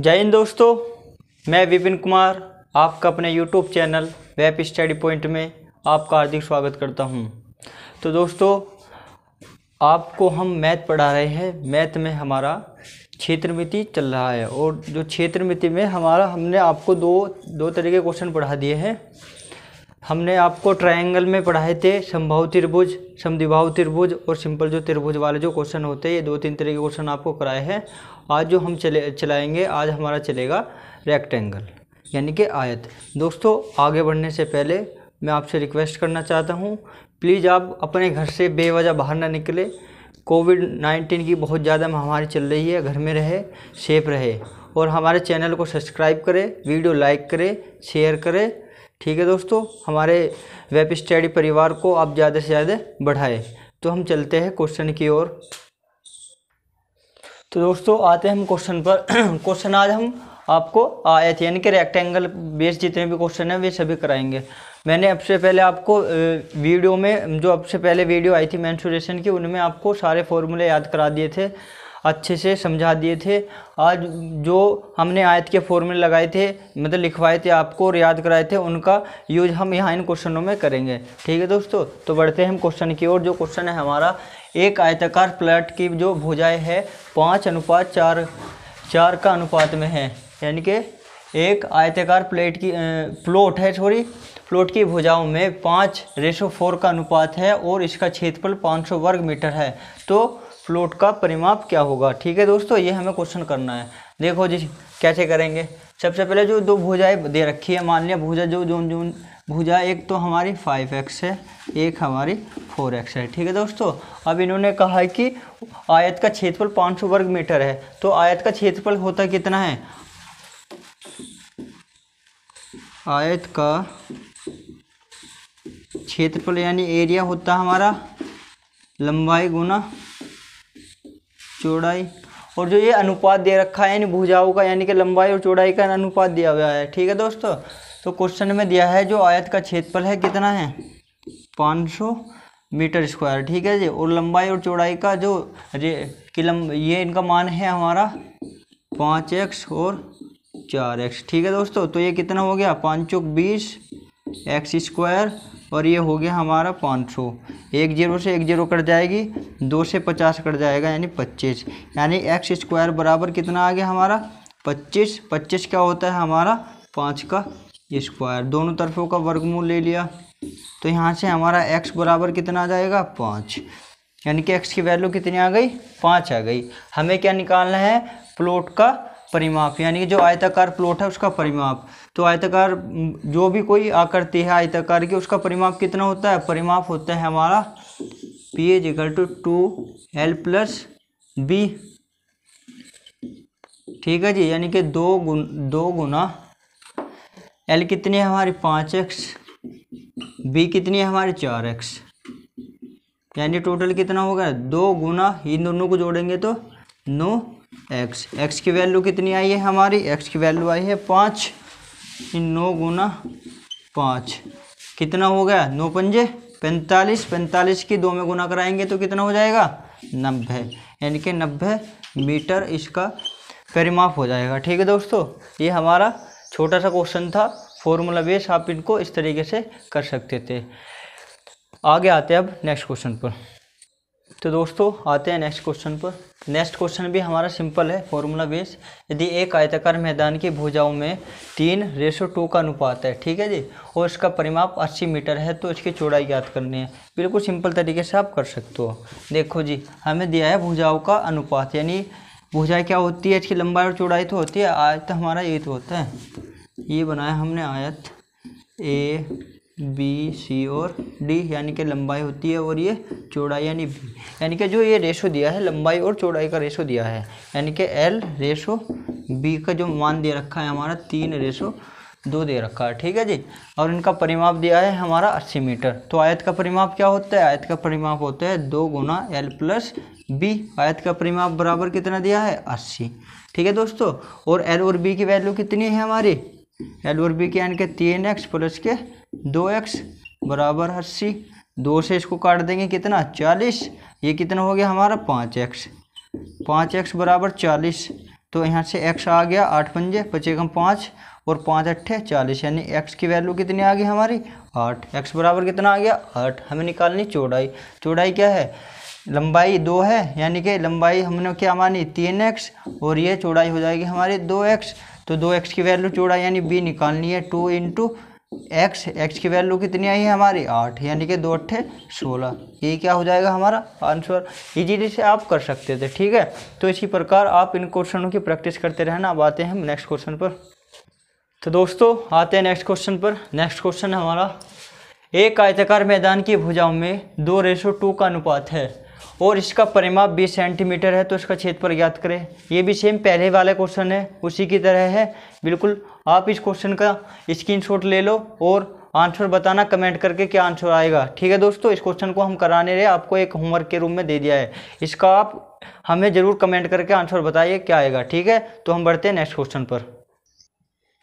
जय हिंद दोस्तों मैं विपिन कुमार आपका अपने YouTube channel web study point में आपका हार्दिक स्वागत करता हूं तो दोस्तों आपको हम मैथ पढ़ा रहे हैं मैथ में हमारा क्षेत्रमिति चल रहा है और जो क्षेत्रमिति में हमारा हमने आपको दो दो तरह के क्वेश्चन पढ़ा दिए हैं हमने आपको ट्रायंगल में पढ़ाए थे संभव त्रिभुज समिभाव त्रिभुज और सिंपल जो त्रिभुज वाले जो क्वेश्चन होते हैं ये दो तीन तरह के क्वेश्चन आपको कराए हैं आज जो हम चले चलाएँगे आज हमारा चलेगा रेक्टेंगल यानी कि आयत दोस्तों आगे बढ़ने से पहले मैं आपसे रिक्वेस्ट करना चाहता हूँ प्लीज़ आप अपने घर से बेवजह बाहर ना निकले कोविड नाइन्टीन की बहुत ज़्यादा महामारी चल रही है घर में रहे सेफ रहे और हमारे चैनल को सब्सक्राइब करें वीडियो लाइक करें शेयर करें ठीक है दोस्तों हमारे वेब स्टडी परिवार को आप ज़्यादा से ज़्यादा बढ़ाएं तो हम चलते हैं क्वेश्चन की ओर तो दोस्तों आते हैं हम क्वेश्चन पर क्वेश्चन आज हम आपको आए थे यानी कि रेक्टेंगल बेस जितने भी क्वेश्चन हैं वे सभी कराएंगे मैंने अब से पहले आपको वीडियो में जो अब से पहले वीडियो आई थी मैंसुरेशन की उनमें आपको सारे फॉर्मूले याद करा दिए थे अच्छे से समझा दिए थे आज जो हमने आयत के फॉर्मूले लगाए थे मतलब लिखवाए थे आपको और याद कराए थे उनका यूज हम यहाँ इन क्वेश्चनों में करेंगे ठीक है दोस्तों तो बढ़ते हैं हम क्वेश्चन की ओर जो क्वेश्चन है हमारा एक आयताकार प्लेट की जो भुजाएं है पाँच अनुपात चार चार का अनुपात में है यानी कि एक आयताकार प्लेट की प्लॉट है सॉरी प्लॉट की भुजाओं में पाँच रेशो फोर का अनुपात है और इसका क्षेत्रफल 500 वर्ग मीटर है तो प्लॉट का परिमाप क्या होगा ठीक है दोस्तों ये हमें क्वेश्चन करना है देखो जी कैसे करेंगे सबसे पहले जो दो भुजाएं दे रखी है मान लिया भुजा जो जो जो भुजा एक तो हमारी फाइव एक्स है एक हमारी फोर एक्स है ठीक है दोस्तों अब इन्होंने कहा है कि आयत का क्षेत्रफल पाँच सौ वर्ग मीटर है तो आयत का क्षेत्रफल होता कितना है आयत का क्षेत्रफल यानी एरिया होता हमारा लंबाई गुना चौड़ाई और जो ये अनुपात दे रखा है यानी भुजाओं का यानी कि लंबाई और चौड़ाई का अनुपात दिया हुआ है ठीक है दोस्तों तो क्वेश्चन में दिया है जो आयत का क्षेत्रफल है कितना है 500 मीटर स्क्वायर ठीक है जी और लंबाई और चौड़ाई का जो रे कि ये इनका मान है हमारा पाँच एक्स और चार एक्स ठीक है दोस्तों तो ये कितना हो गया पाँच चौक बीस एक्स स्क्वायर और ये हो गया हमारा पाँच सौ एक जीरो से एक जीरो कट जाएगी दो से पचास कट जाएगा यानी पच्चीस यानी एक्स स्क्वायर बराबर कितना आ गया हमारा पच्चीस पच्चीस क्या होता है हमारा पाँच का स्क्वायर दोनों तरफों का वर्गमूल ले लिया तो यहाँ से हमारा एक्स बराबर कितना आ जाएगा पाँच यानी कि एक्स की वैल्यू कितनी आ गई पाँच आ गई हमें क्या निकालना है प्लॉट का परिमाप यानी कि जो आयताकार प्लॉट है उसका परिमाप तो आयताकार जो भी कोई आकृति है आयताकार की उसका परिमाप कितना होता है परिमाप होता है हमारा P is equal to two L plus B ठीक है जी यानी कि दो गुन दो गुना एल कितनी है हमारी पाँच एक्स बी कितनी है हमारी चार एक्स यानी टोटल कितना होगा दो गुना इन दोनों को जोड़ेंगे तो नौ एक्स एक्स की वैल्यू कितनी आई है हमारी एक्स की वैल्यू आई है पाँच नौ गुना पाँच कितना हो गया नौ पंजे पैंतालीस पैंतालीस की दो में गुना कराएंगे तो कितना हो जाएगा नब्बे यानी कि नब्बे मीटर इसका परिमाप हो जाएगा ठीक है दोस्तों ये हमारा छोटा सा क्वेश्चन था फॉर्मूला बेस आप इनको इस तरीके से कर सकते थे आगे आते हैं अब नेक्स्ट क्वेश्चन पर तो दोस्तों आते हैं नेक्स्ट क्वेश्चन पर नेक्स्ट क्वेश्चन भी हमारा सिंपल है फॉर्मूला बेस यदि एक आयताकार मैदान की भुजाओं में तीन रेशो टू का अनुपात है ठीक है जी और इसका परिमाप 80 मीटर है तो इसकी चौड़ाई याद करनी है बिल्कुल सिंपल तरीके से आप कर सकते हो देखो जी हमें दिया है भुजाओं का अनुपात यानी भुजाएँ क्या होती है इसकी लंबाई और चौड़ाई तो होती है आयत तो हमारा ये तो होता है ये बनाया हमने आयत ए बी सी और डी यानी कि लंबाई होती है और ये चौड़ाई यानी बी यानी कि जो ये रेशो दिया है लंबाई और चौड़ाई का रेशो दिया है यानी कि एल रेशो बी का जो मान दे रखा है हमारा तीन रेशो दो दे रखा है ठीक है जी और इनका परिमाप दिया है हमारा अस्सी मीटर तो आयत का परिमाप क्या होता है आयत का परिमाप होता है दो गुना एल प्लस बी आयत का परिमाप बराबर कितना दिया है अस्सी ठीक है दोस्तों और एल और बी की वैल्यू कितनी है हमारी एल और बी के यानी के तीन एक्स प्लस के दो एक्स बराबर अस्सी दो से इसको काट देंगे कितना चालीस ये कितना हो गया हमारा पाँच एक्स पाँच एक्स बराबर चालीस तो यहाँ से एक्स आ गया आठ पंजे पचेकम पाँच और पाँच अट्ठे चालीस यानी एक्स की वैल्यू कितनी आ गई हमारी आठ एक्स बराबर कितना आ गया आठ हमें निकालनी चौड़ाई चौड़ाई क्या है लंबाई दो है यानी कि लंबाई हमने क्या मानी तीन एक्स और ये चौड़ाई हो जाएगी हमारी दो एक्स तो दो एक्स की वैल्यू चौड़ाई यानी बी निकालनी है टू इंटू एक्स एक्स की वैल्यू कितनी आई है हमारी आठ यानी कि दो अट्ठे सोलह ये क्या हो जाएगा हमारा आंसर इजीली से आप कर सकते थे ठीक है तो इसी प्रकार आप इन क्वेश्चनों की प्रैक्टिस करते रहना अब आते हैं हम नेक्स्ट क्वेश्चन पर तो दोस्तों आते हैं नेक्स्ट क्वेश्चन पर नेक्स्ट क्वेश्चन हमारा एक आयताकार मैदान की भुजाओं में दो रेशो टू का अनुपात है और इसका परिमाप 20 सेंटीमीटर है तो इसका क्षेत्रफल ज्ञात करें ये भी सेम पहले वाला क्वेश्चन है उसी की तरह है बिल्कुल आप इस क्वेश्चन का स्क्रीनशॉट ले लो और आंसर बताना कमेंट करके क्या आंसर आएगा ठीक है दोस्तों इस क्वेश्चन को हम कराने रहे आपको एक होमवर्क के रूप में दे दिया है इसका आप हमें ज़रूर कमेंट करके आंसर बताइए क्या आएगा ठीक है तो हम बढ़ते हैं नेक्स्ट क्वेश्चन पर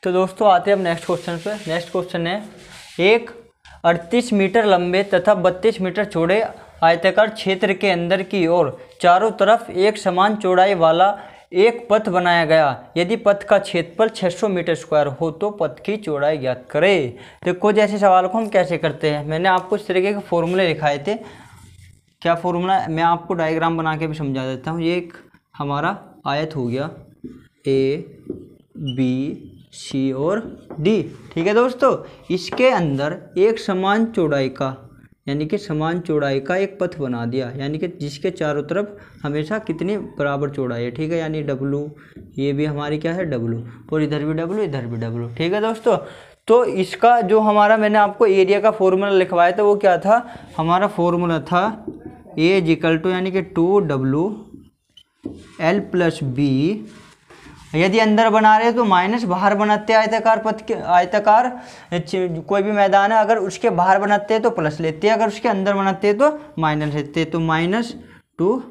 तो दोस्तों आते हैं अब नेक्स्ट क्वेश्चन पे नेक्स्ट क्वेश्चन है एक अड़तीस मीटर लंबे तथा बत्तीस मीटर चौड़े आयताकार क्षेत्र के अंदर की ओर चारों तरफ एक समान चौड़ाई वाला एक पथ बनाया गया यदि पथ का क्षेत्रफल 600 मीटर स्क्वायर हो तो पथ की चौड़ाई ज्ञात करें देखो तो जैसे सवाल को हम कैसे करते हैं मैंने आपको इस तरीके के फॉर्मूले लिखाए थे क्या फॉर्मूला मैं आपको डायग्राम बना के भी समझा देता हूँ ये एक हमारा आयत हो गया ए बी सी और डी ठीक है दोस्तों इसके अंदर एक समान चौड़ाई का यानी कि समान चौड़ाई का एक पथ बना दिया यानी कि जिसके चारों तरफ हमेशा कितनी बराबर चौड़ाई है ठीक है यानी डब्लू ये भी हमारी क्या है डब्लू और इधर भी W इधर भी डब्लू ठीक है दोस्तों तो इसका जो हमारा मैंने आपको एरिया का फॉर्मूला लिखवाया था वो क्या था हमारा फॉर्मूला था एजिकल टू यानी कि two W L plus B यदि अंदर बना रहे तो माइनस बाहर बनाते हैं आयताकार पथ के आयताकार कोई भी मैदान है अगर उसके बाहर बनाते हैं तो प्लस लेते हैं अगर उसके अंदर बनाते हैं तो माइनस लेते हैं तो माइनस टू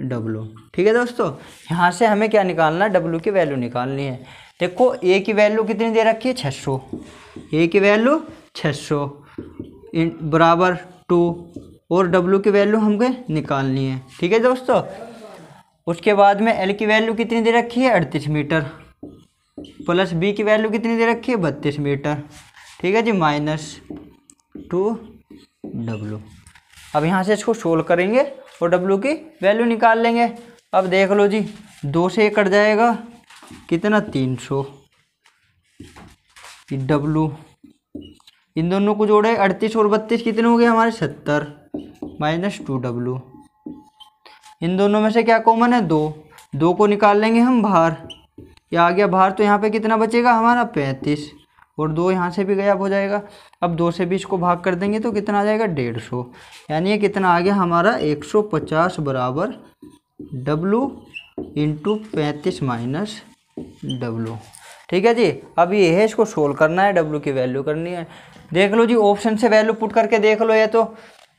डब्लू ठीक है दोस्तों यहाँ से हमें क्या निकालना है डब्लू की वैल्यू निकालनी है देखो ए की वैल्यू कितनी दे रखी है छः सौ ए की वैल्यू छः सौ बराबर टू और डब्लू की वैल्यू हमको निकालनी है ठीक है दोस्तों उसके बाद में एल की वैल्यू कितनी दे रखी है अड़तीस मीटर प्लस बी की वैल्यू कितनी दे रखी है बत्तीस मीटर ठीक है जी माइनस टू डब्लू अब यहाँ से इसको सोल्व करेंगे और डब्लू की वैल्यू निकाल लेंगे अब देख लो जी दो से कट जाएगा कितना तीन सौ डब्लू इन दोनों को जोड़े अड़तीस और बत्तीस कितने हो गए हमारे सत्तर माइनस टू डब्लू इन दोनों में से क्या कॉमन है दो दो को निकाल लेंगे हम बाहर या आ गया बाहर तो यहाँ पे कितना बचेगा हमारा पैंतीस और दो यहाँ से भी गायब हो जाएगा अब दो से भी इसको भाग कर देंगे तो कितना आ जाएगा डेढ़ सौ यानी ये कितना आ गया हमारा एक सौ पचास बराबर डब्लू इंटू पैंतीस माइनस डब्लू ठीक है जी अब ये है इसको सोल्व करना है डब्लू की वैल्यू करनी है देख लो जी ऑप्शन से वैल्यू पुट करके देख लो ये तो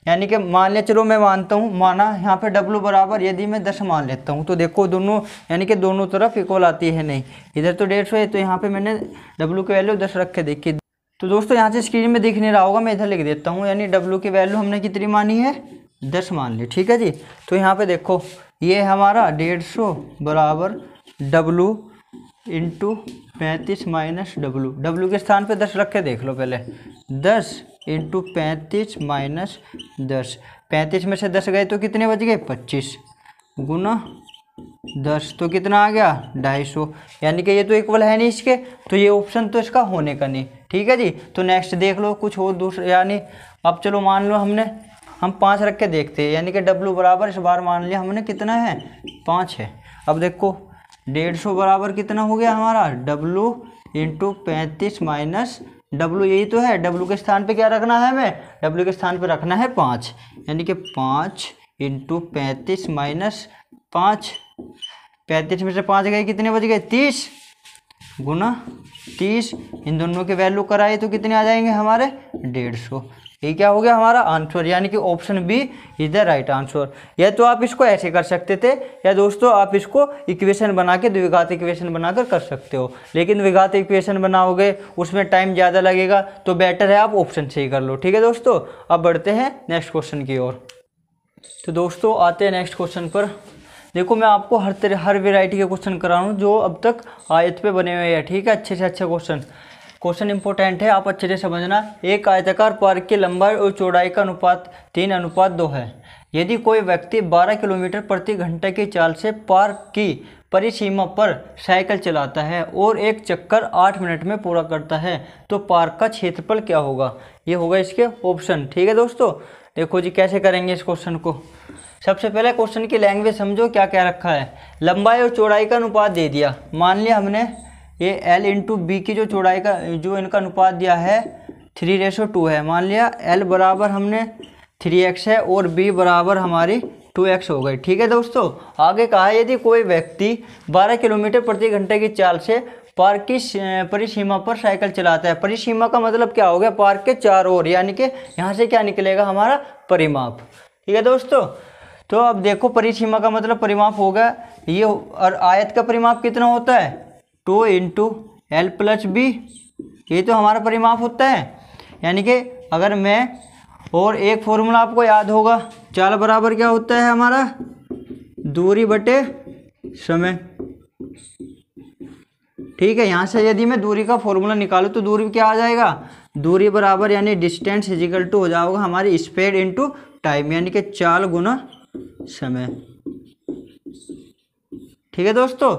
यानी कि मान लिया चलो मैं मानता हूँ माना यहाँ पे डब्लू बराबर यदि मैं दस मान लेता हूँ तो देखो दोनों यानी कि दोनों तरफ इक्वल आती है नहीं इधर तो डेढ़ सौ है तो यहाँ पे मैंने डब्लू की वैल्यू दस रखे देखी तो दोस्तों यहाँ से स्क्रीन में दिख नहीं रहा होगा मैं इधर लिख देता हूँ यानी डब्लू की वैल्यू हमने कितनी मानी है दस मान ली ठीक है जी तो यहाँ पर देखो ये हमारा डेढ़ सौ बराबर डब्लू इंटू पैंतीस माइनस डब्लू डब्लू के स्थान पे दस रखे देख लो पहले दस इंटू पैंतीस माइनस दस पैंतीस में से दस गए तो कितने बच गए पच्चीस गुना दस तो कितना आ गया ढाई सौ यानी कि ये तो इक्वल है नहीं इसके तो ये ऑप्शन तो इसका होने का नहीं ठीक है जी तो नेक्स्ट देख लो कुछ और दूसरा यानी अब चलो मान लो हमने हम पाँच रख के देखते हैं यानी कि डब्लू बराबर इस बार मान लिया हमने कितना है पाँच है अब देखो डेढ़ सौ बराबर कितना हो गया हमारा डब्लू इंटू पैंतीस माइनस डब्लू यही तो है डब्लू के स्थान पे क्या रखना है हमें W के स्थान पे रखना है पाँच यानी कि पाँच इंटू पैंतीस माइनस पाँच पैंतीस में से पाँच गए कितने बज गए तीस गुना तीस इन दोनों के वैल्यू कराए तो कितने आ जाएंगे हमारे डेढ़ सौ ये क्या हो गया हमारा आंसर यानी कि option B is the right answer या तो आप इसको ऐसे कर सकते थे या दोस्तों आप इसको इक्वेशन बना के द्विघात इक्वेशन बनाकर कर सकते हो लेकिन द्विघात इक्वेशन बनाओगे उसमें टाइम ज़्यादा लगेगा तो बेटर है आप ऑप्शन से ही कर लो ठीक है दोस्तों अब बढ़ते हैं नेक्स्ट क्वेश्चन की ओर तो दोस्तों आते हैं नेक्स्ट क्वेश्चन पर देखो मैं आपको हर तरह हर वेराइटी के क्वेश्चन करा रहा हूँ जो अब तक आयत पे बने हुए हैं ठीक है अच्छे से अच्छे क्वेश्चन क्वेश्चन इंपॉर्टेंट है आप अच्छे से समझना एक आयताकार पार्क की लंबाई और चौड़ाई का अनुपात तीन अनुपात दो है यदि कोई व्यक्ति 12 किलोमीटर प्रति घंटे की चाल से पार्क की परिसीमा पर साइकिल चलाता है और एक चक्कर आठ मिनट में पूरा करता है तो पार्क का क्षेत्रफल क्या होगा ये होगा इसके ऑप्शन ठीक है दोस्तों देखो जी कैसे करेंगे इस क्वेश्चन को सबसे पहले क्वेश्चन की लैंग्वेज समझो क्या क्या रखा है लंबाई और चौड़ाई का अनुपात दे दिया मान लिया हमने ये एल इंटू बी की जो चौड़ाई का जो इनका अनुपात दिया है थ्री रेशो टू है मान लिया एल बराबर हमने थ्री एक्स है और बी बराबर हमारी टू एक्स हो गई ठीक है दोस्तों आगे कहा यदि कोई व्यक्ति बारह किलोमीटर प्रति घंटे की चाल से पार्क की परिसीमा पर साइकिल चलाता है परिसीमा का मतलब क्या हो गया पार्क के चार ओर यानी कि यहाँ से क्या निकलेगा हमारा परिमाप ठीक है दोस्तों तो अब देखो परिसीमा का मतलब परिमाप होगा ये और आयत का परिमाप कितना होता है two into L plus B ये तो हमारा परिमाप होता है यानी कि अगर मैं और एक फॉर्मूला आपको याद होगा चाल बराबर क्या होता है हमारा दूरी बटे समय ठीक है यहाँ से यदि मैं दूरी का फॉर्मूला निकालूँ तो दूरी क्या आ जाएगा दूरी बराबर यानी डिस्टेंस इजिकल टू हो जाओगे हमारी स्पेड इंटू टाइम यानी कि चाल गुना समय ठीक है दोस्तों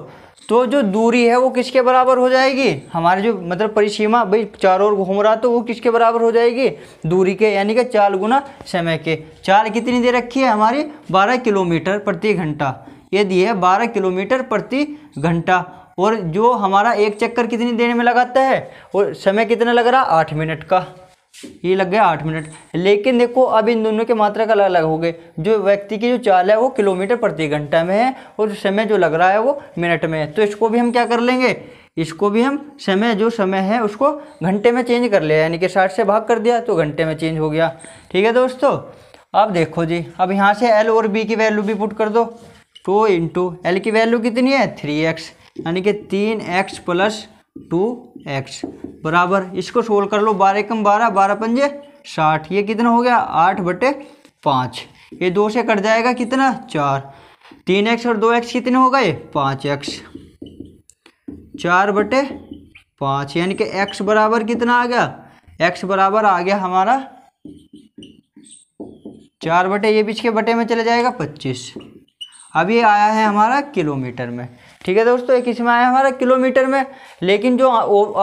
तो जो दूरी है वो किसके बराबर हो जाएगी हमारे जो मतलब परिसीमा भाई चारों ओर घूम रहा तो वो किसके बराबर हो जाएगी दूरी के यानी कि चार गुना समय के चाल कितनी दे रखी है हमारी बारह किलोमीटर प्रति घंटा ये दी है बारह किलोमीटर प्रति घंटा और जो हमारा एक चक्कर कितनी देर में लगाता है और समय कितना लग रहा आठ मिनट का ये लग गया आठ मिनट लेकिन देखो अब इन दोनों के मात्रा का अलग अलग हो गए जो व्यक्ति की जो चाल है वो किलोमीटर प्रति घंटा में है और समय जो लग रहा है वो मिनट में है तो इसको भी हम क्या कर लेंगे इसको भी हम समय जो समय है उसको घंटे में चेंज कर लिया यानी कि साठ से भाग कर दिया तो घंटे में चेंज हो गया ठीक है दोस्तों अब देखो जी अब यहाँ से एल और बी की वैल्यू भी पुट कर दो टू इंटू एल की वैल्यू कितनी है थ्री एक्स यानी कि तीन एक्स प्लस टू एक्स बराबर इसको सोल्व कर लो बारह कम बारह बारह पंजे साठ ये कितना हो गया आठ बटे पाँच ये दो से कट जाएगा कितना चार तीन एक्स और दो एक्स कितने हो गए पाँच एक्स चार बटे पाँच यानी कि एक्स बराबर कितना आ गया एक्स बराबर आ गया हमारा चार बटे ये बीच के बटे में चले जाएगा पच्चीस अब ये आया है हमारा किलोमीटर में ठीक है दोस्तों ये किस में आया हमारा किलोमीटर में लेकिन जो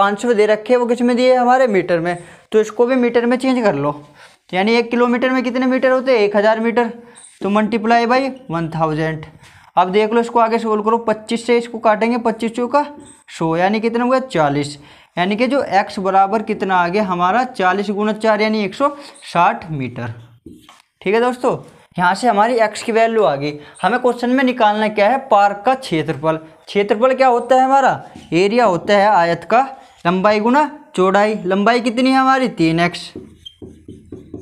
आंसर दे रखे हैं वो किस में दिए हमारे मीटर में तो इसको भी मीटर में चेंज कर लो यानी एक किलोमीटर में कितने मीटर होते हैं एक हज़ार मीटर तो मल्टीप्लाई बाई वन थाउजेंड अब देख लो इसको आगे सोल्व करो पच्चीस से इसको काटेंगे पच्चीस सौ का सौ यानी कितना हो गया चालीस यानी कि जो एक्स बराबर कितना आ गया हमारा चालीस गुणा चार यानी एक सौ साठ मीटर ठीक है दोस्तों यहाँ से हमारी एक्स की वैल्यू आ गई हमें क्वेश्चन में निकालना क्या है पार्क का क्षेत्रफल क्षेत्रफल क्या होता है हमारा एरिया होता है आयत का लंबाई गुना चौड़ाई लंबाई कितनी है हमारी तीन एक्स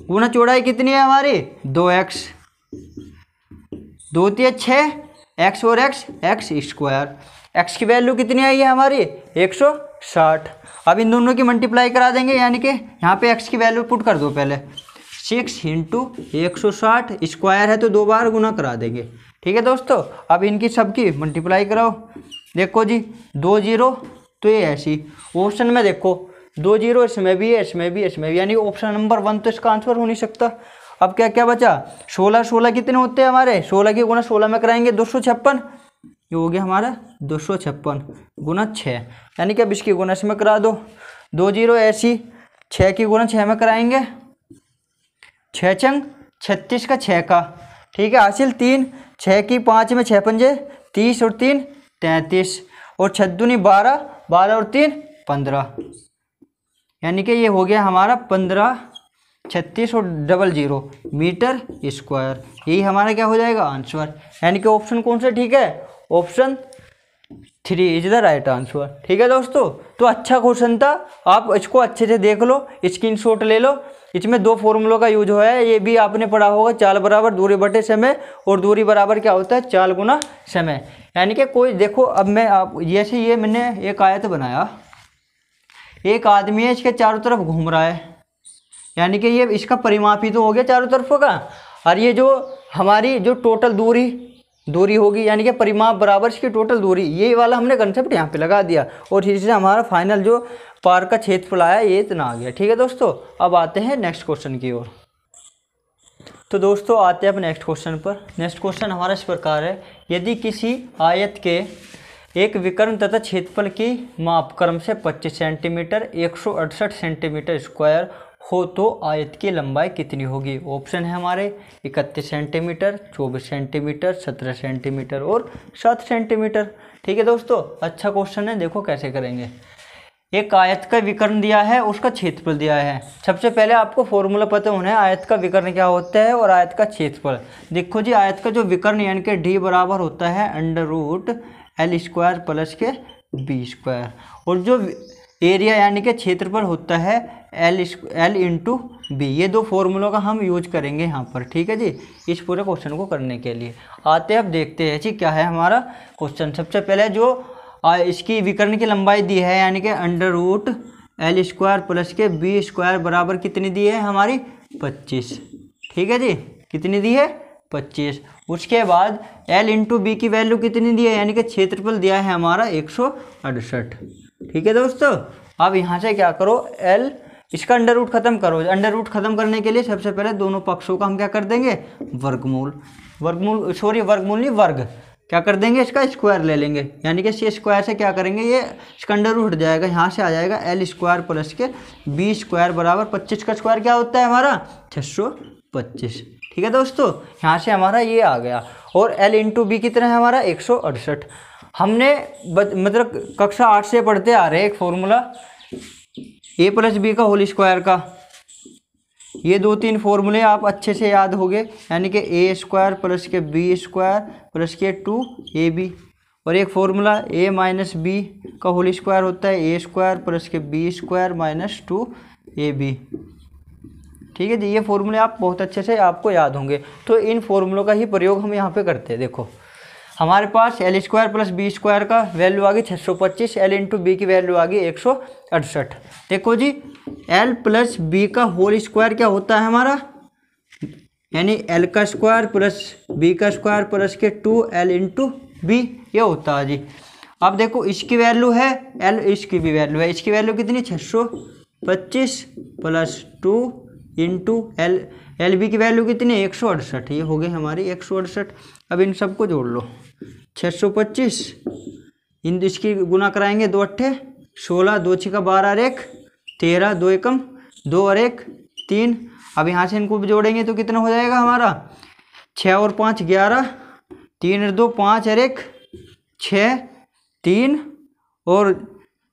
गुना चौड़ाई कितनी है हमारी दो एक्स दो तीय छः एक्स और एक्स एक्स स्क्वायर एक्स की वैल्यू कितनी आई है हमारी एक सौ साठ अब इन दोनों की मल्टीप्लाई करा देंगे यानी कि यहाँ पे एक्स की वैल्यू पुट कर दो पहले सिक्स इंटू एक सौ साठ स्क्वायर है तो दो बार गुना करा देंगे ठीक है दोस्तों अब इनकी सबकी मल्टीप्लाई कराओ देखो जी दो जीरो तो ये ऐसी ऑप्शन में देखो दो जीरो इसमें भी है इसमें भी इसमें भी यानी ऑप्शन नंबर वन तो इसका आंसर हो नहीं सकता अब क्या क्या बचा सोलह सोलह कितने होते हैं हमारे सोलह के गुना सोलह में कराएंगे दो सौ छप्पन ये हो गया हमारा दो सौ छप्पन गुना छः यानी कि अब इसकी गुना इसमें करा दो दो जीरो ऐसी छः की गुना छः में कराएंगे छः चंग छत्तीस का छः का ठीक है हासिल तीन छः की पाँच में छः पंजे तीस और तीन तैंतीस और छद्दूनी बारह बारह और तीन पंद्रह यानी कि ये हो गया हमारा पंद्रह छत्तीस और डबल जीरो मीटर स्क्वायर यही हमारा क्या हो जाएगा आंसर यानी कि ऑप्शन कौन सा ठीक है option three is the right answer ठीक है दोस्तों तो अच्छा क्वेश्चन था आप इसको अच्छे से देख लो स्क्रीन ले लो इसमें दो फॉर्मूलों का यूज हुआ है ये भी आपने पढ़ा होगा चाल बराबर दूरी बटे समय और दूरी बराबर क्या होता है चाल गुना समय यानी कि कोई देखो अब मैं आप जैसे ये मैंने एक आयत बनाया एक आदमी है इसके चारों तरफ घूम रहा है यानी कि ये इसका परिमाप ही तो हो गया चारों तरफों का और ये जो हमारी जो टोटल दूरी दूरी होगी यानी कि परिमाप बराबर इसकी टोटल दूरी ये वाला हमने कंसेप्ट यहाँ पे लगा दिया और इससे हमारा फाइनल जो पार्क का क्षेत्रफल आया ये इतना आ गया ठीक है दोस्तों अब आते हैं नेक्स्ट क्वेश्चन की ओर तो दोस्तों आते हैं अब नेक्स्ट क्वेश्चन पर नेक्स्ट क्वेश्चन हमारा इस प्रकार है यदि किसी आयत के एक विकर्ण तथा क्षेत्रफल की माप क्रम से 25 सेंटीमीटर एक सेंटीमीटर स्क्वायर हो तो आयत की लंबाई कितनी होगी ऑप्शन है हमारे 31 सेंटीमीटर 24 सेंटीमीटर 17 सेंटीमीटर और 7 सेंटीमीटर ठीक है दोस्तों अच्छा क्वेश्चन है देखो कैसे करेंगे एक आयत का विकर्ण दिया है उसका क्षेत्रफल दिया है सबसे पहले आपको फॉर्मूला पता होना है आयत का विकर्ण क्या होता है और आयत का क्षेत्रफल देखो जी आयत का जो विकर्ण यानी कि डी बराबर होता है under root L square plus के बी स्क्वायर और जो एरिया यानी कि क्षेत्रफल होता है एल एल इंटू बी ये दो फॉर्मूलों का हम यूज करेंगे यहाँ पर ठीक है जी इस पूरे क्वेश्चन को करने के लिए आते अब देखते हैं जी क्या है हमारा क्वेश्चन सबसे पहले जो और इसकी विकर्ण की लंबाई दी है यानी कि under root L square plus के बी स्क्वायर बराबर कितनी दी है हमारी पच्चीस ठीक है जी कितनी दी है पच्चीस उसके बाद एल इंटू बी की वैल्यू कितनी दी है यानी कि क्षेत्रफल दिया है हमारा एक सौ अड़सठ ठीक है दोस्तों अब यहाँ से क्या करो एल इसका अंडर रूट खत्म करो अंडर रूट खत्म करने के लिए सबसे पहले दोनों पक्षों का हम क्या कर देंगे वर्गमूल वर्गमूल सॉरी वर्गमूल नहीं वर्ग क्या कर देंगे इसका स्क्वायर ले लेंगे यानी कि सी स्क्वायर से क्या करेंगे ये स्कंडर उठ जाएगा यहाँ से आ जाएगा एल स्क्वायर प्लस के बी स्क्वायर बराबर पच्चीस का स्क्वायर क्या होता है हमारा छः सौ पच्चीस ठीक है दोस्तों यहाँ से हमारा ये आ गया और एल इंटू बी कितना है हमारा एक सौ अड़सठ हमने मतलब कक्षा आठ से पढ़ते आ रहे एक फॉर्मूला ए प्लस बी का होल स्क्वायर का ये दो तीन फॉर्मूले आप अच्छे से याद हो गए यानी कि ए स्क्वायर प्लस के बी स्क्वायर प्लस के टू ए बी और एक फॉर्मूला ए माइनस बी का होल स्क्वायर होता है ए स्क्वायर प्लस के B square minus two A B ठीक है जी ये फॉर्मूले आप बहुत अच्छे से आपको याद होंगे तो इन फॉर्मूलों का ही प्रयोग हम यहाँ पे करते हैं देखो हमारे पास L square plus B square का वैल्यू आ गई छः सौ पच्चीस एल इंटू बी की वैल्यू आ गई एक सौ अड़सठ देखो जी एल प्लस बी का होल स्क्वायर क्या होता है हमारा यानी एल का स्क्वायर प्लस बी का स्क्वायर प्लस के टू एल इंटू बी ये होता है जी अब देखो इसकी वैल्यू है एल इसकी भी वैल्यू है इसकी वैल्यू कितनी छः सौ पच्चीस plus two into L L B की वैल्यू कितनी एक सौ अड़सठ ये हो गई हमारी एक सौ अड़सठ अब इन सबको जोड़ लो छः सौ पच्चीस इन इसकी गुना कराएंगे दो अट्ठे सोलह दो छिका बारह और एक तेरह दो एकम दो और एक तीन अब यहाँ से इनको जोड़ेंगे तो कितना हो जाएगा हमारा छः और पाँच ग्यारह तीन और दो पाँच और एक छः तीन और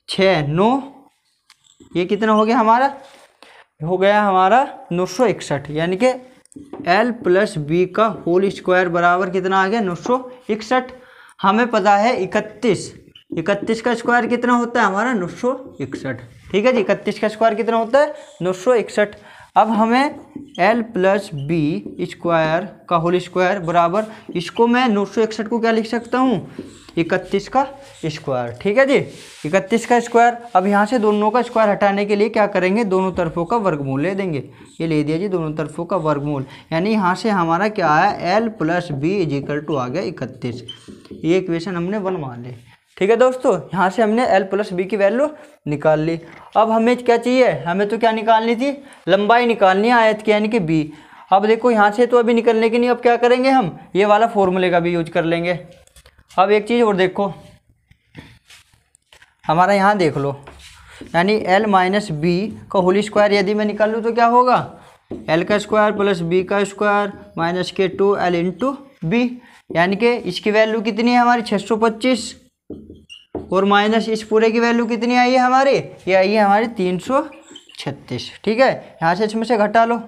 छः नौ ये कितना हो गया हमारा हो गया हमारा नौ सौ इकसठ यानी कि एल प्लस बी का होल स्क्वायर बराबर कितना आ गया नौ सौ इकसठ हमें पता है इकतीस इकतीस का स्क्वायर कितना होता है हमारा नौ सौ इकसठ ठीक है जी इकतीस का स्क्वायर कितना होता है नौ सौ इकसठ अब हमें एल प्लस बी स्क्वायर का होल स्क्वायर बराबर इसको मैं नौ सौ इकसठ को क्या लिख सकता हूँ इकतीस का स्क्वायर ठीक है जी इकतीस का स्क्वायर अब यहाँ से दोनों का स्क्वायर हटाने के लिए क्या करेंगे दोनों तरफों का वर्गमूल ले देंगे ये ले दिया जी दोनों तरफों का वर्गमूल यानी यहाँ से हमारा क्या आया L plus B is equal to आ गया इकतीस ये इक्वेशन हमने वन मान ली ठीक है दोस्तों यहाँ से हमने एल प्लस बी की वैल्यू निकाल ली अब हमें क्या चाहिए हमें तो क्या निकालनी थी लंबाई निकालनी है आयत की यानी कि बी अब देखो यहाँ से तो अभी निकलने की नहीं अब क्या करेंगे हम ये वाला फॉर्मूले का भी यूज कर लेंगे अब एक चीज़ और देखो हमारा यहाँ देख लो यानी एल माइनस बी का होली स्क्वायर यदि मैं निकाल लूँ तो क्या होगा एल का स्क्वायर प्लस बी का स्क्वायर माइनस के टू एल इंटू बी यानी कि इसकी वैल्यू कितनी है हमारी 625 और माइनस इस पूरे की वैल्यू कितनी आई है हमारी ये आई है हमारी 336 ठीक है यहाँ से इसमें से घटा लो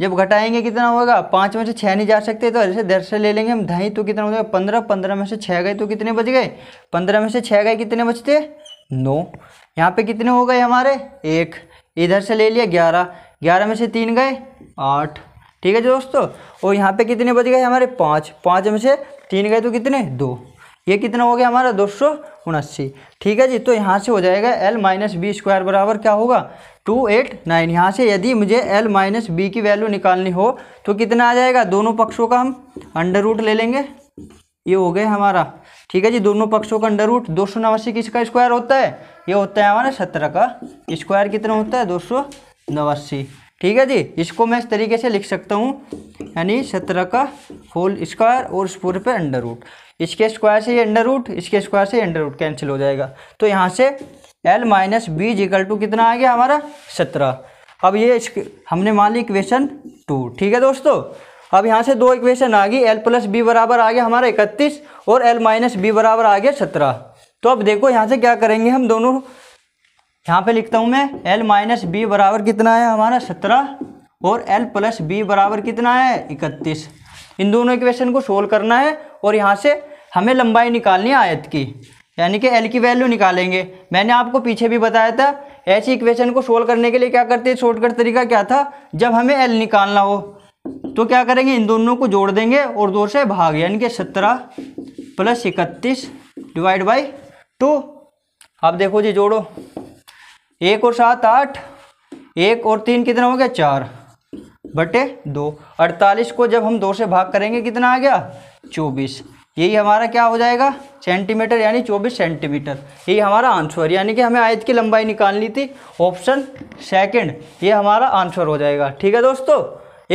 जब घटाएंगे कितना होगा पाँच में से छः नहीं जा सकते तो ऐसे दर से ले लेंगे हम ढाई तो कितना हो जाएगा पंद्रह पंद्रह में से छः गए तो कितने बच गए पंद्रह में से छः गए कितने बचते नौ यहाँ पे कितने हो गए हमारे एक इधर से ले लिया ग्यारह ग्यारह में से तीन गए आठ ठीक है दोस्तों और यहाँ पे कितने बच गए हमारे पाँच पाँच में से तीन गए तो कितने दो ये कितना हो गया हमारा दो सौ उनासी ठीक है जी तो यहाँ से हो जाएगा एल माइनस बी स्क्वायर बराबर क्या होगा टू एट नाइन यहाँ से यदि मुझे एल माइनस बी की वैल्यू निकालनी हो तो कितना आ जाएगा दोनों पक्षों का हम अंडर रूट ले लेंगे ये हो गया हमारा ठीक है जी दोनों पक्षों का अंडर रूट दो सौ नवासी किसका स्क्वायर होता है ये होता है हमारा सत्रह का स्क्वायर कितना होता है दो सौ नवासी ठीक है जी इसको मैं इस तरीके से लिख सकता हूँ यानी सत्रह का होल स्क्वायर और इस पूरे पे अंडर रूट इसके स्क्वायर से ये अंडर रूट इसके स्क्वायर से अंडर रूट कैंसिल हो जाएगा तो यहाँ से L minus B equal to कितना आ गया हमारा सत्रह अब ये हमने मान ली इक्वेशन टू ठीक है दोस्तों अब यहाँ से दो इक्वेशन आ गई एल प्लस बी बराबर आ गया हमारा इकतीस और एल माइनस बी बराबर आ गया सत्रह तो अब देखो यहाँ से क्या करेंगे हम दोनों यहाँ पे लिखता हूँ मैं एल माइनस बी बराबर कितना है हमारा सत्रह और एल प्लस बी बराबर कितना है इकतीस इन दोनों इक्वेशन को सोल्व करना है और यहाँ से हमें लंबाई निकालनी है आयत की यानी कि एल की वैल्यू निकालेंगे मैंने आपको पीछे भी बताया था ऐसी इक्वेशन को सोल्व करने के लिए क्या करते हैं शॉर्टकट तरीका क्या था जब हमें एल निकालना हो तो क्या करेंगे इन दोनों को जोड़ देंगे और दो से भाग यानी कि सत्रह प्लस इकतीस डिवाइड बाई टू आप देखो जी जोड़ो एक और सात आठ एक और तीन कितना हो गया चार बटे दो अड़तालीस को जब हम दो से भाग करेंगे कितना आ गया चौबीस यही हमारा क्या हो जाएगा सेंटीमीटर यानी 24 सेंटीमीटर यही हमारा आंसर यानी कि हमें आयत की लंबाई निकालनी थी ऑप्शन सेकंड ये हमारा आंसर हो जाएगा ठीक है दोस्तों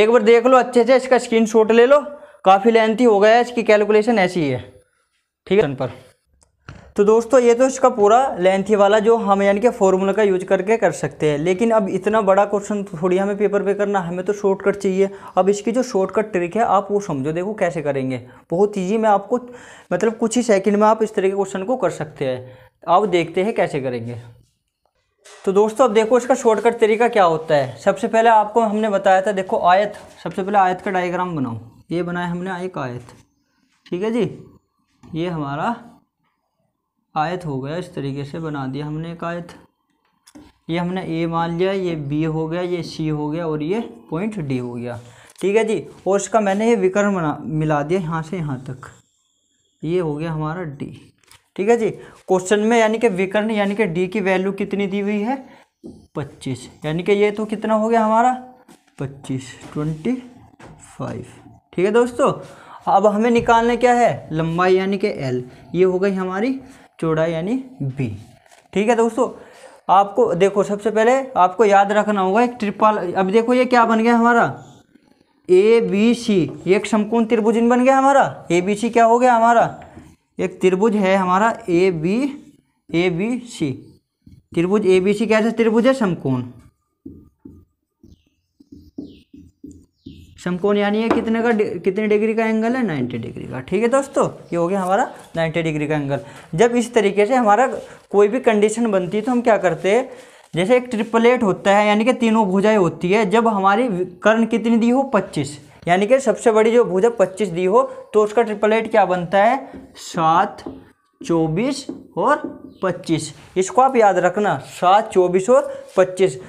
एक बार देख लो अच्छे से इसका स्क्रीन ले लो काफ़ी लेंथी हो गया है इसकी कैलकुलेशन ऐसी है ठीक है पर तो दोस्तों ये तो इसका पूरा लेंथी वाला जो हम यानी कि फॉर्मूला का यूज करके कर सकते हैं लेकिन अब इतना बड़ा क्वेश्चन तो थोड़ी हमें पेपर पे करना हमें तो शॉर्टकट चाहिए अब इसकी जो शॉर्टकट ट्रिक है आप वो समझो देखो कैसे करेंगे बहुत ईजी में आपको मतलब कुछ ही सेकेंड में आप इस तरह के क्वेश्चन को कर सकते हैं आप देखते हैं कैसे करेंगे तो दोस्तों अब देखो इसका शॉर्टकट तरीका क्या होता है सबसे पहले आपको हमने बताया था देखो आयत सबसे पहले आयत का डायग्राम बनाओ ये बनाया हमने एक आयत ठीक है जी ये हमारा आयत हो गया इस तरीके से बना दिया हमने एक आयत ये हमने ए मान लिया ये बी हो गया ये सी हो गया और ये पॉइंट डी हो गया ठीक है जी और इसका मैंने ये विकर्ण बना मिला दिया यहाँ से यहाँ तक ये हो गया हमारा डी ठीक है जी क्वेश्चन में यानी कि विकर्ण यानी कि डी की वैल्यू कितनी दी हुई है पच्चीस यानी कि ये तो कितना हो गया हमारा पच्चीस ट्वेंटी फाइव ठीक है दोस्तों अब हमें निकालना क्या है लंबाई यानी कि एल ये हो गई हमारी चौड़ा यानी बी ठीक है दोस्तों आपको देखो सबसे पहले आपको याद रखना होगा एक ट्रिपल अब देखो ये क्या बन गया हमारा ए बी सी एक समकोण त्रिभुज बन गया हमारा ए बी सी क्या हो गया हमारा एक त्रिभुज है हमारा A B A B C त्रिभुज ए बी सी क्या है त्रिभुज है समकोण समकोण यानी है कितने का कितने डिग्री का एंगल है 90 डिग्री का ठीक है दोस्तों ये हो गया हमारा 90 डिग्री का एंगल जब इस तरीके से हमारा कोई भी कंडीशन बनती है तो हम क्या करते हैं जैसे एक ट्रिपलेट होता है यानी कि तीनों भुजाएं होती है जब हमारी कर्ण कितनी दी हो पच्चीस यानी कि सबसे बड़ी जो भूजा पच्चीस दी हो तो उसका ट्रिपलेट क्या बनता है सात चौबीस और पच्चीस इसको आप याद रखना सात चौबीस और पच्चीस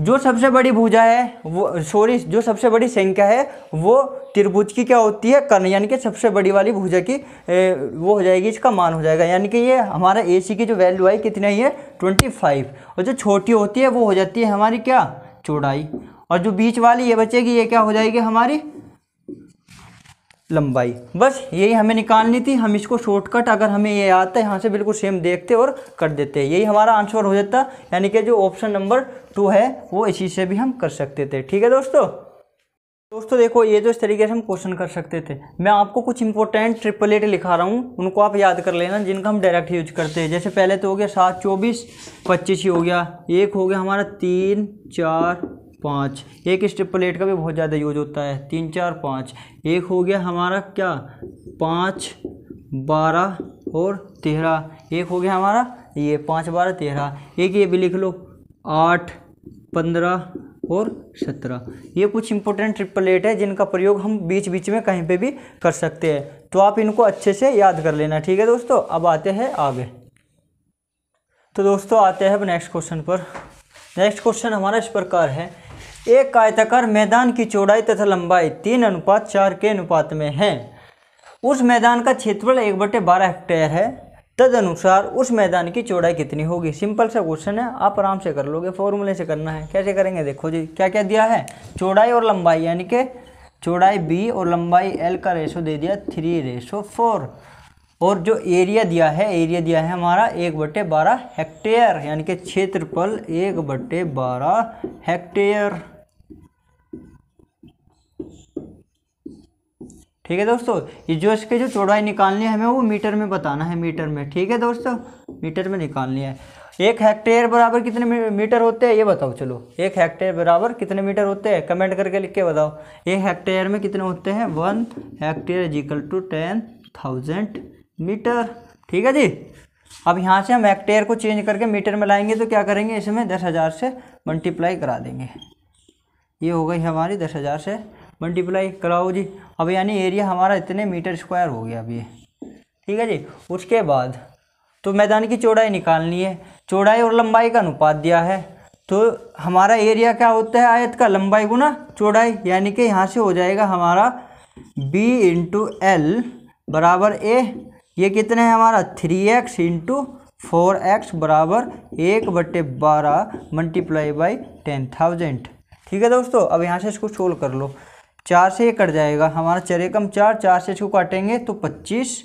जो सबसे बड़ी भुजा है वो सॉरी जो सबसे बड़ी संख्या है वो त्रिभुज की क्या होती है कर्ण यानी कि सबसे बड़ी वाली भुजा की ए, वो हो जाएगी इसका मान हो जाएगा यानी कि ये हमारा ए सी की जो वैल्यू आई कितनी है ट्वेंटी फाइव और जो छोटी होती है वो हो जाती है हमारी क्या चौड़ाई और जो बीच वाली ये बचेगी ये क्या हो जाएगी हमारी लंबाई बस यही हमें निकालनी थी हम इसको शॉर्टकट अगर हमें ये आता है यहाँ से बिल्कुल सेम देखते और कर देते यही हमारा आंसर हो जाता यानी कि जो ऑप्शन नंबर टू है वो इसी से भी हम कर सकते थे ठीक है दोस्तों दोस्तों देखो ये जो तो इस तरीके से हम क्वेश्चन कर सकते थे मैं आपको कुछ इंपॉर्टेंट ट्रिपल एट लिखा रहा हूँ उनको आप याद कर लेना जिनका हम डायरेक्ट यूज करते हैं जैसे पहले तो हो गया सात चौबीस पच्चीस ही हो गया एक हो गया हमारा तीन चार पाँच एक इस ट्रिपल एट का भी बहुत ज़्यादा यूज होता है तीन चार पाँच एक हो गया हमारा क्या पाँच बारह और तेरह एक हो गया हमारा ये पाँच बारह तेरह एक ये भी लिख लो आठ पंद्रह और सत्रह ये कुछ इंपॉर्टेंट ट्रिपल एट है जिनका प्रयोग हम बीच बीच में कहीं पे भी कर सकते हैं तो आप इनको अच्छे से याद कर लेना ठीक है दोस्तों अब आते हैं आगे तो दोस्तों आते हैं अब नेक्स्ट क्वेश्चन पर नेक्स्ट क्वेश्चन हमारा इस प्रकार है एक कायताकार मैदान की चौड़ाई तथा लंबाई तीन अनुपात चार के अनुपात में है उस मैदान का क्षेत्रफल एक बटे बारह हेक्टेयर है तद अनुसार उस मैदान की चौड़ाई कितनी होगी सिंपल सा क्वेश्चन है आप आराम से कर लोगे फॉर्मूले से करना है कैसे करेंगे देखो जी क्या क्या दिया है चौड़ाई और लंबाई यानी कि चौड़ाई बी और लंबाई एल का रेशो दे दिया थ्री रेशो फोर और जो एरिया दिया है एरिया दिया है हमारा एक बटे बारह हेक्टेयर यानी कि क्षेत्रफल एक बटे बारह हेक्टेयर ठीक है दोस्तों ये जो इसके जो चौड़ाई निकालनी है हमें वो मीटर में बताना है मीटर में ठीक है दोस्तों मीटर में निकालनी है एक हेक्टेयर बराबर कितने मीटर होते हैं ये बताओ चलो एक हेक्टेयर बराबर कितने मीटर होते हैं कमेंट करके लिख के बताओ एक हेक्टेयर में कितने होते हैं one hectare is equal to ten thousand meter ठीक है जी अब यहाँ से हम हेक्टेयर को चेंज करके मीटर में लाएंगे तो क्या करेंगे इसमें दस हज़ार से मल्टीप्लाई करा देंगे ये हो गई हमारी दस हज़ार से मल्टीप्लाई कराओ जी अब यानी एरिया हमारा इतने मीटर स्क्वायर हो गया अभी ये ठीक है जी उसके बाद तो मैदान की चौड़ाई निकालनी है चौड़ाई और लंबाई का अनुपात दिया है तो हमारा एरिया क्या होता है आयत का लंबाई गुना चौड़ाई यानी कि यहाँ से हो जाएगा हमारा b इंटू एल बराबर ए ये कितना है हमारा three X into four X बराबर एक बट्टे बारह मल्टीप्लाई बाई टेन थाउजेंड ठीक है दोस्तों अब यहाँ से इसको सोल्व कर लो चार से ये कट जाएगा हमारा चरेकम चार चार से इसको काटेंगे तो पच्चीस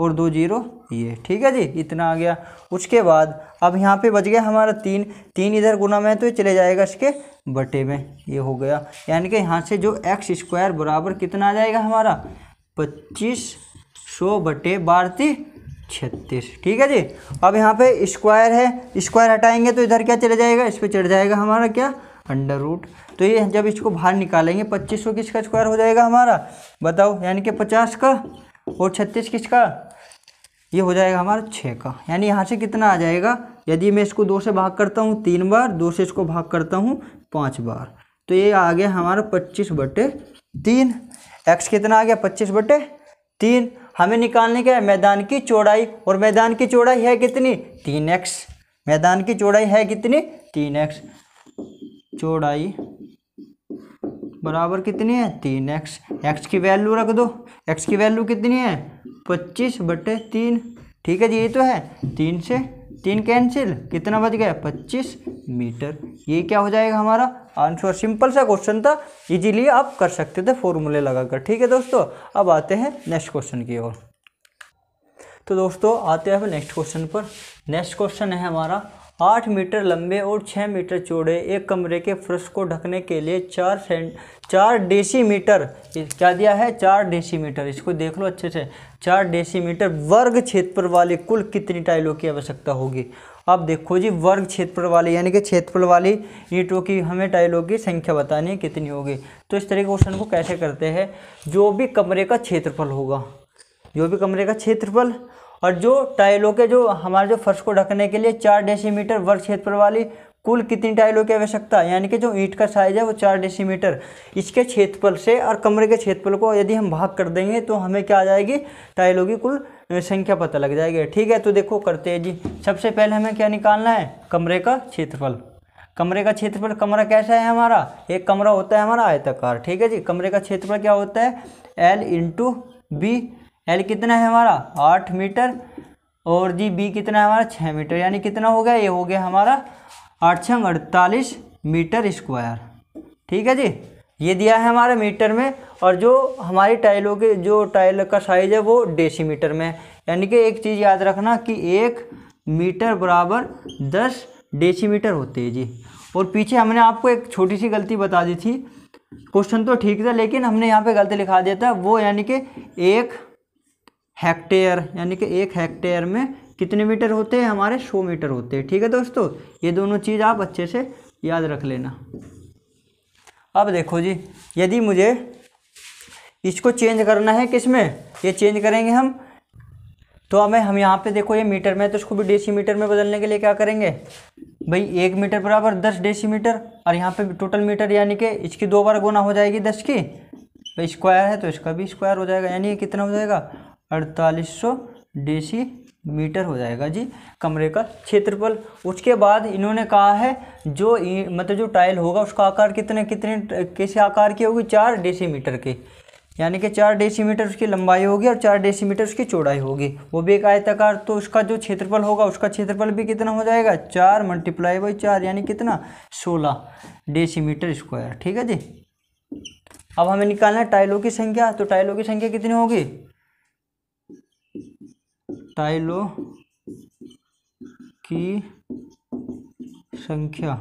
और दो जीरो ये ठीक है जी इतना आ गया उसके बाद अब यहाँ पे बच गया हमारा तीन तीन इधर गुना में तो ये चले जाएगा इसके बटे में ये हो गया यानी कि यहाँ से जो एक्स स्क्वायर बराबर कितना आ जाएगा हमारा पच्चीस सौ बटे बारती छत्तीस ठीक है जी अब यहाँ पे स्क्वायर है स्क्वायर हटाएंगे तो इधर क्या चले जाएगा इस पर चढ़ जाएगा हमारा क्या अंडर रूट तो ये जब इसको बाहर निकालेंगे पच्चीस को किसका स्क्वायर हो जाएगा हमारा बताओ यानी कि पचास का और छत्तीस किसका ये हो जाएगा हमारा छः का यानी यहाँ से कितना आ जाएगा यदि मैं इसको दो से भाग करता हूँ तीन बार दो से इसको भाग करता हूँ पाँच बार तो ये आ गया हमारा पच्चीस बटे तीन एक्स कितना आ गया पच्चीस बटे तीन हमें निकालने का है मैदान की चौड़ाई और मैदान की चौड़ाई है कितनी तीन एक्स मैदान की चौड़ाई है कितनी तीन एक्स चौड़ाई बराबर कितनी है तीन एक्स एक्स की वैल्यू रख दो एक्स की वैल्यू कितनी है पच्चीस बटे तीन ठीक है जी ये तो है तीन से तीन कैंसिल कितना बच गया पच्चीस मीटर ये क्या हो जाएगा हमारा आंसर सिंपल सा क्वेश्चन था इजीली आप कर सकते थे फॉर्मूले लगाकर ठीक है दोस्तों अब आते हैं नेक्स्ट क्वेश्चन की ओर तो दोस्तों आते हैं नेक्स्ट क्वेश्चन पर नेक्स्ट क्वेश्चन है हमारा आठ मीटर लंबे और छः मीटर चौड़े एक कमरे के फर्श को ढकने के लिए चार सेंट चार डेसीमीटर क्या दिया है चार डेसीमीटर इसको देख लो अच्छे से चार डेसीमीटर वर्ग क्षेत्रफल वाली कुल कितनी टाइलों की आवश्यकता होगी अब देखो जी वर्ग क्षेत्रफल वाली यानी कि क्षेत्रफल वाली ईंटों की हमें टाइलों की संख्या बतानी कितनी होगी तो इस तरह के क्वेश्चन को कैसे करते हैं जो भी कमरे का क्षेत्रफल होगा जो भी कमरे का क्षेत्रफल और जो टाइलों के जो हमारे जो फर्श को ढकने के लिए चार डेसीमीटर वर्ग क्षेत्रफल वाली कुल कितनी टाइलों की आवश्यकता यानी कि जो ईंट का साइज है वो चार डेसीमीटर इसके क्षेत्रफल से और कमरे के क्षेत्रफल को यदि हम भाग कर देंगे तो हमें क्या आ जाएगी टाइलों की कुल संख्या पता लग जाएगी ठीक है तो देखो करते हैं जी सबसे पहले हमें क्या निकालना है कमरे का क्षेत्रफल कमरे का क्षेत्रफल कमरा कैसा है हमारा एक कमरा होता है हमारा आयताकार ठीक है जी कमरे का क्षेत्रफल क्या होता है एल इंटू बी एल कितना है हमारा आठ मीटर और जी बी कितना है हमारा छः मीटर यानी कितना हो गया ये हो गया हमारा आठ छंग अड़तालीस मीटर स्क्वायर ठीक है जी ये दिया है हमारे मीटर में और जो हमारी टाइलों के जो टाइल का साइज़ है वो डेसीमीटर में यानी कि एक चीज़ याद रखना कि एक मीटर बराबर दस डेसीमीटर होते हैं जी और पीछे हमने आपको एक छोटी सी गलती बता दी थी क्वेश्चन तो ठीक था लेकिन हमने यहाँ पे गलती लिखा दिया था वो यानी कि एक हेक्टेयर यानी कि एक हेक्टेयर में कितने मीटर होते हैं हमारे सौ मीटर होते हैं ठीक है दोस्तों ये दोनों चीज़ आप अच्छे से याद रख लेना अब देखो जी यदि मुझे इसको चेंज करना है किस में ये चेंज करेंगे हम तो हमें हम यहाँ पे देखो ये मीटर में तो इसको भी डेसी मीटर में बदलने के लिए क्या करेंगे भाई एक मीटर बराबर दस डेसी मीटर और यहाँ पे टोटल मीटर यानी कि इसकी दो बार गुना हो जाएगी दस की भाई स्क्वायर है तो इसका भी स्क्वायर हो जाएगा यानी कितना हो जाएगा अड़तालीस सौ मीटर हो जाएगा जी कमरे का क्षेत्रफल उसके बाद इन्होंने कहा है जो मतलब जो टाइल होगा उसका आकार कितने कितने कैसे आकार की होगी चार डेसीमीटर के यानी कि चार डेसीमीटर उसकी लंबाई होगी और चार डेसीमीटर उसकी चौड़ाई होगी वो भी एक आयताकार तो उसका जो क्षेत्रफल होगा उसका क्षेत्रफल भी कितना हो जाएगा चार मल्टीप्लाई बाई चार यानी कितना सोलह डेसीमीटर स्क्वायर ठीक है जी अब हमें निकालना है टाइलों की संख्या तो टाइलों की संख्या कितनी होगी टाइलों की संख्या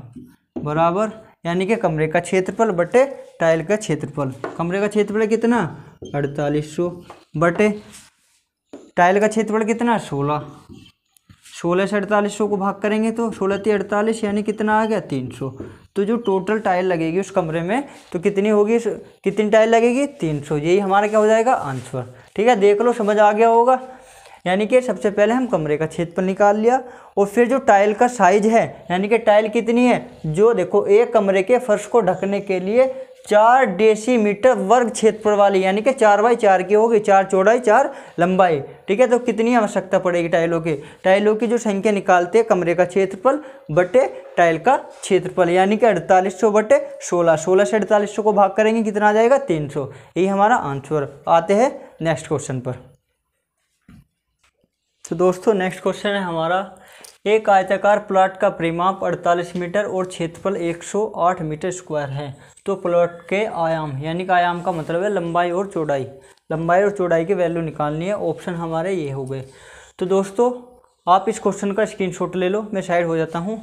बराबर यानी कि कमरे का क्षेत्रफल बटे टाइल का क्षेत्रफल कमरे का क्षेत्रफल कितना अड़तालीस सौ बटे टाइल का क्षेत्रफल कितना सोलह सोलह से अड़तालीस सौ को भाग करेंगे तो सोलह ती अड़तालीस यानी कितना आ गया तीन सौ तो जो टोटल टाइल लगेगी उस कमरे में तो कितनी होगी कितनी टाइल लगेगी तीन सौ यही हमारा क्या हो जाएगा आंसर ठीक है देख लो समझ आ गया होगा यानी कि सबसे पहले हम कमरे का क्षेत्रफल निकाल लिया और फिर जो टाइल का साइज है यानी कि टाइल कितनी है जो देखो एक कमरे के फर्श को ढकने के लिए चार डेसीमीटर वर्ग क्षेत्रफल वाली यानी कि चार बाई चार की होगी चार चौड़ाई चार लंबाई ठीक है तो कितनी आवश्यकता पड़ेगी टाइलों की टाइलों की जो संख्या निकालते हैं कमरे का क्षेत्रफल बटे टाइल का क्षेत्रफल यानी कि अड़तालीस सौ बटे सोलह सोलह से अड़तालीस सौ को भाग करेंगे कितना आ जाएगा तीन सौ यही हमारा आंसर आते हैं नेक्स्ट क्वेश्चन पर तो दोस्तों नेक्स्ट क्वेश्चन है हमारा एक आयताकार प्लॉट का परिमाप 48 मीटर और क्षेत्रफल 108 मीटर स्क्वायर है तो प्लॉट के आयाम यानी कि आयाम का मतलब है लंबाई और चौड़ाई लंबाई और चौड़ाई की वैल्यू निकालनी है ऑप्शन हमारे ये हो गए तो दोस्तों आप इस क्वेश्चन का स्क्रीनशॉट ले लो मैं साइड हो जाता हूँ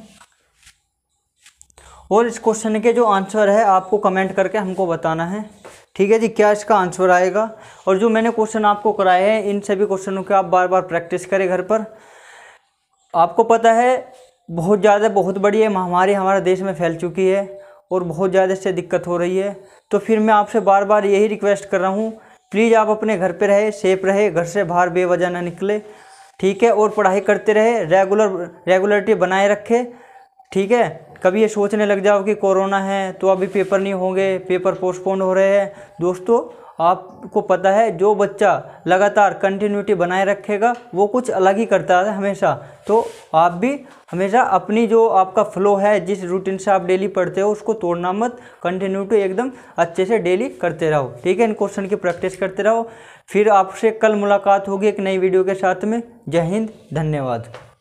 और इस क्वेश्चन के जो आंसर है आपको कमेंट करके हमको बताना है ठीक है जी क्या इसका आंसर आएगा और जो मैंने क्वेश्चन आपको कराए हैं इन सभी क्वेश्चनों के आप बार बार प्रैक्टिस करें घर पर आपको पता है बहुत ज़्यादा बहुत बड़ी है महामारी हमारे देश में फैल चुकी है और बहुत ज़्यादा से दिक्कत हो रही है तो फिर मैं आपसे बार बार यही रिक्वेस्ट कर रहा हूँ प्लीज़ आप अपने घर पर रहे सेफ रहे घर से बाहर बेवजह ना निकले ठीक है और पढ़ाई करते रहे रेगुलर रेगुलरिटी बनाए रखे ठीक है कभी ये सोचने लग जाओ कि कोरोना है तो अभी पेपर नहीं होंगे पेपर पोस्टपोन हो रहे हैं दोस्तों आपको पता है जो बच्चा लगातार कंटिन्यूटी बनाए रखेगा वो कुछ अलग ही करता है हमेशा तो आप भी हमेशा अपनी जो आपका फ्लो है जिस रूटीन से आप डेली पढ़ते हो उसको तोड़ना मत कंटिन्यूटी एकदम अच्छे से डेली करते रहो ठीक है इन क्वेश्चन की प्रैक्टिस करते रहो फिर आपसे कल मुलाकात होगी एक नई वीडियो के साथ में जय हिंद धन्यवाद